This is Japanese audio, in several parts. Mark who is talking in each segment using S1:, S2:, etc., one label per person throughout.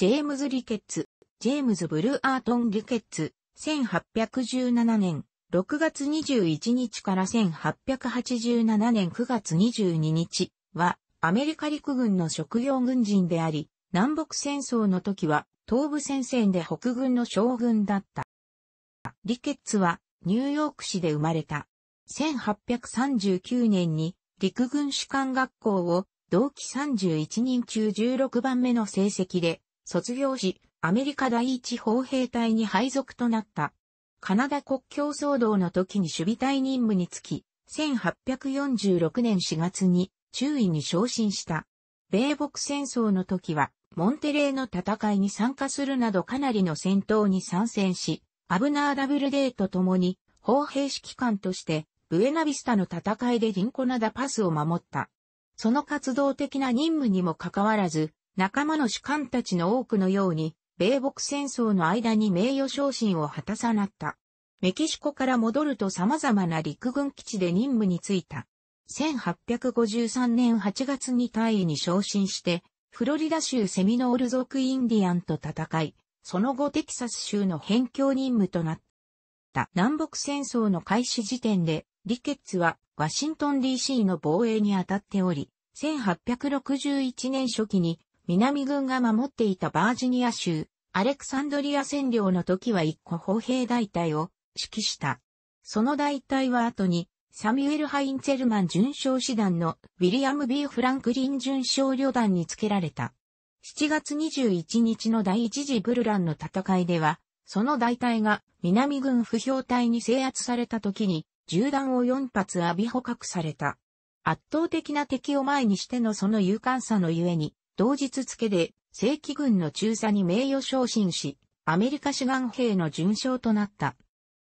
S1: ジェームズ・リケッツ、ジェームズ・ブルーアートン・リケッツ、1817年6月21日から1887年9月22日は、アメリカ陸軍の職業軍人であり、南北戦争の時は、東部戦線で北軍の将軍だった。リケッツは、ニューヨーク市で生まれた。1839年に、陸軍士官学校を、同期31人中16番目の成績で卒業し、アメリカ第一砲兵隊に配属となった。カナダ国境騒動の時に守備隊任務につき、1846年4月に中尉に昇進した。米北戦争の時は、モンテレーの戦いに参加するなどかなりの戦闘に参戦し、アブナーダブルデーと共に、砲兵指揮官として、ブエナビスタの戦いでリンコナダパスを守った。その活動的な任務にもかかわらず、仲間の主官たちの多くのように、米北戦争の間に名誉昇進を果たさなった。メキシコから戻ると様々な陸軍基地で任務に就いた。1853年8月に大尉に昇進して、フロリダ州セミノール族インディアンと戦い、その後テキサス州の辺境任務となった。南北戦争の開始時点で、リケッツはワシントン DC の防衛に当たっており、1861年初期に南軍が守っていたバージニア州、アレクサンドリア占領の時は一個歩兵大隊を指揮した。その大隊は後に、サミュエル・ハインツェルマン準将師団のウィリアム・ B・ フランクリン準将旅団に付けられた。7月21日の第一次ブルランの戦いでは、その大隊が南軍不評隊に制圧された時に、銃弾を4発浴び捕獲された。圧倒的な敵を前にしてのその勇敢さのゆえに、同日付で正規軍の中佐に名誉昇進し、アメリカ志願兵の準将となった。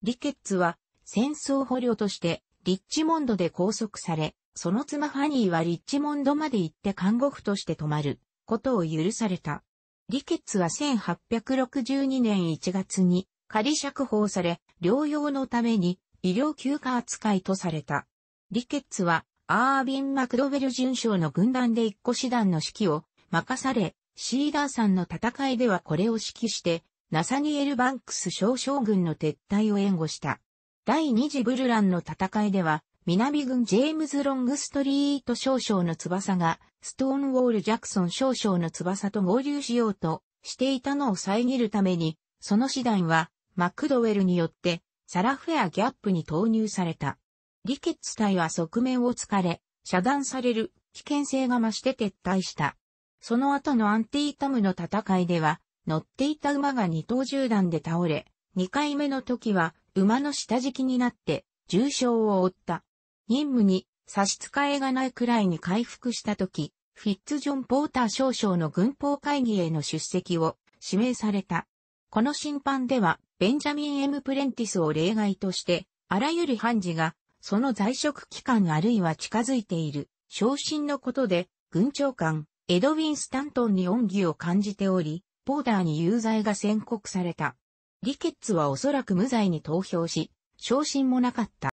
S1: リケッツは戦争捕虜としてリッチモンドで拘束され、その妻ファニーはリッチモンドまで行って看護婦として泊まることを許された。リケッツは1862年1月に仮釈放され、療養のために医療休暇扱いとされた。リケッツはアービン・マクドベル准将の軍団で一個師団の指揮を任され、シーダーさんの戦いではこれを指揮して、ナサニエル・バンクス少将軍の撤退を援護した。第二次ブルランの戦いでは、南軍ジェームズ・ロングストリート少将の翼が、ストーンウォール・ジャクソン少将の翼と合流しようとしていたのを遮るために、その師団は、マクドウェルによって、サラフェア・ギャップに投入された。リケッツ隊は側面を突かれ、遮断される危険性が増して撤退した。その後のアンティータムの戦いでは、乗っていた馬が二刀銃弾で倒れ、二回目の時は馬の下敷きになって重傷を負った。任務に差し支えがないくらいに回復した時、フィッツジョン・ポーター少将の軍法会議への出席を指名された。この審判では、ベンジャミン・エムプレンティスを例外として、あらゆる判事が、その在職期間あるいは近づいている、昇進のことで、軍長官、エドウィン・スタントンに恩義を感じており、ポーダーに有罪が宣告された。リケッツはおそらく無罪に投票し、昇進もなかった。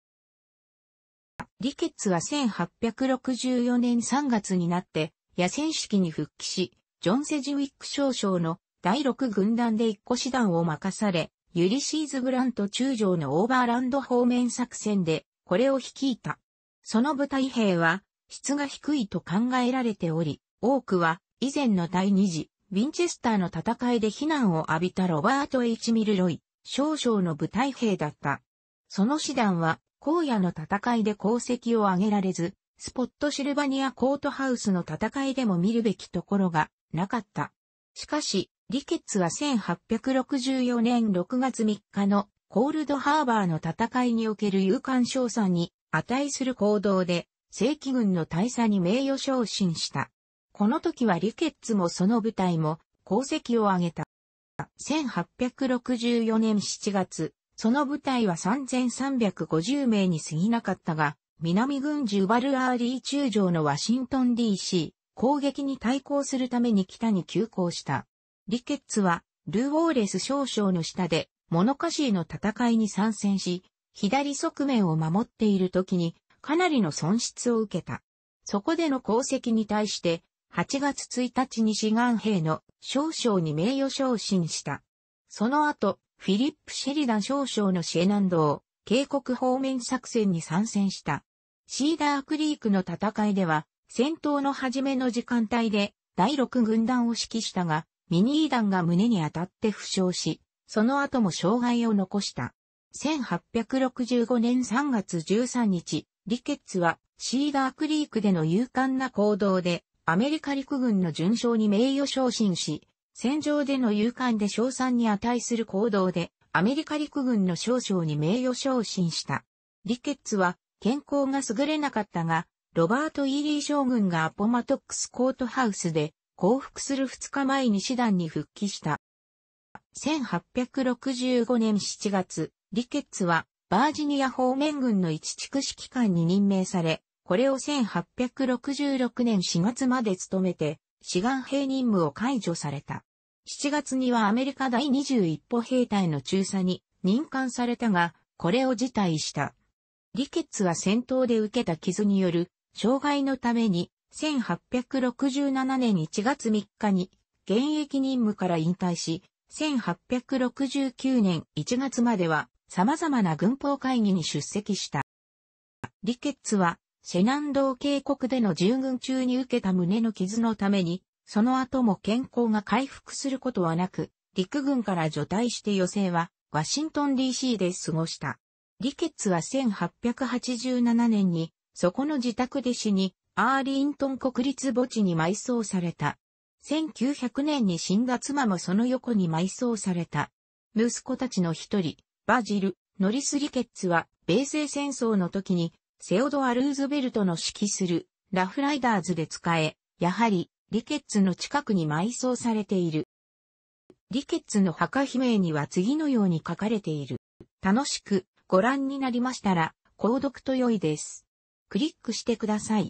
S1: リケッツは1864年3月になって、野戦式に復帰し、ジョン・セジウィック少将の第6軍団で一個師団を任され、ユリシーズ・グラント中将のオーバーランド方面作戦で、これを率いた。その部隊兵は、質が低いと考えられており、多くは以前の第二次、ウィンチェスターの戦いで避難を浴びたロバート・ H・ ミルロイ、少々の部隊兵だった。その師団は、荒野の戦いで功績を挙げられず、スポットシルバニアコートハウスの戦いでも見るべきところがなかった。しかし、リケッツは1864年6月3日のコールドハーバーの戦いにおける勇敢賞賛に値する行動で正規軍の大佐に名誉昇進した。この時はリケッツもその部隊も功績を挙げた。1864年7月、その部隊は3350名に過ぎなかったが、南軍ジュバルアーリー中将のワシントン DC 攻撃に対抗するために北に急行した。リケッツは、ルーウォーレス少将の下で、モノカシーの戦いに参戦し、左側面を守っている時に、かなりの損失を受けた。そこでの功績に対して、8月1日に志願兵の少将に名誉昇進した。その後、フィリップ・シェリダン少将のシェナンドを警告方面作戦に参戦した。シーダークリークの戦いでは、戦闘の初めの時間帯で第6軍団を指揮したが、ミニー団が胸に当たって負傷し、その後も障害を残した。1865年3月13日、リケッツはシーダークリークでの勇敢な行動でアメリカ陸軍の準将に名誉昇進し、戦場での勇敢で賞賛に値する行動で、アメリカ陸軍の少将に名誉昇進した。リケッツは、健康が優れなかったが、ロバート・イーリー将軍がアポマトックス・コートハウスで、降伏する2日前に師団に復帰した。1865年7月、リケッツは、バージニア方面軍の一地区指揮官に任命され、これを1866年4月まで務めて、志願兵任務を解除された。7月にはアメリカ第21歩兵隊の中佐に任官されたが、これを辞退した。リケッツは戦闘で受けた傷による障害のために、1867年1月3日に現役任務から引退し、1869年1月までは様々な軍法会議に出席した。リケッツはシェナンド渓谷での従軍中に受けた胸の傷のために、その後も健康が回復することはなく、陸軍から除隊して余生は、ワシントン DC で過ごした。リケッツは1887年に、そこの自宅で死に、アーリントン国立墓地に埋葬された。1900年に死んだ妻もその横に埋葬された。息子たちの一人、バジル、ノリス・リケッツは、米西戦争の時にセオドア・ルーズベルトの指揮するラフライダーズで使え、やはりリケッツの近くに埋葬されている。リケッツの墓碑鳴には次のように書かれている。楽しくご覧になりましたら、購読と良いです。クリックしてください。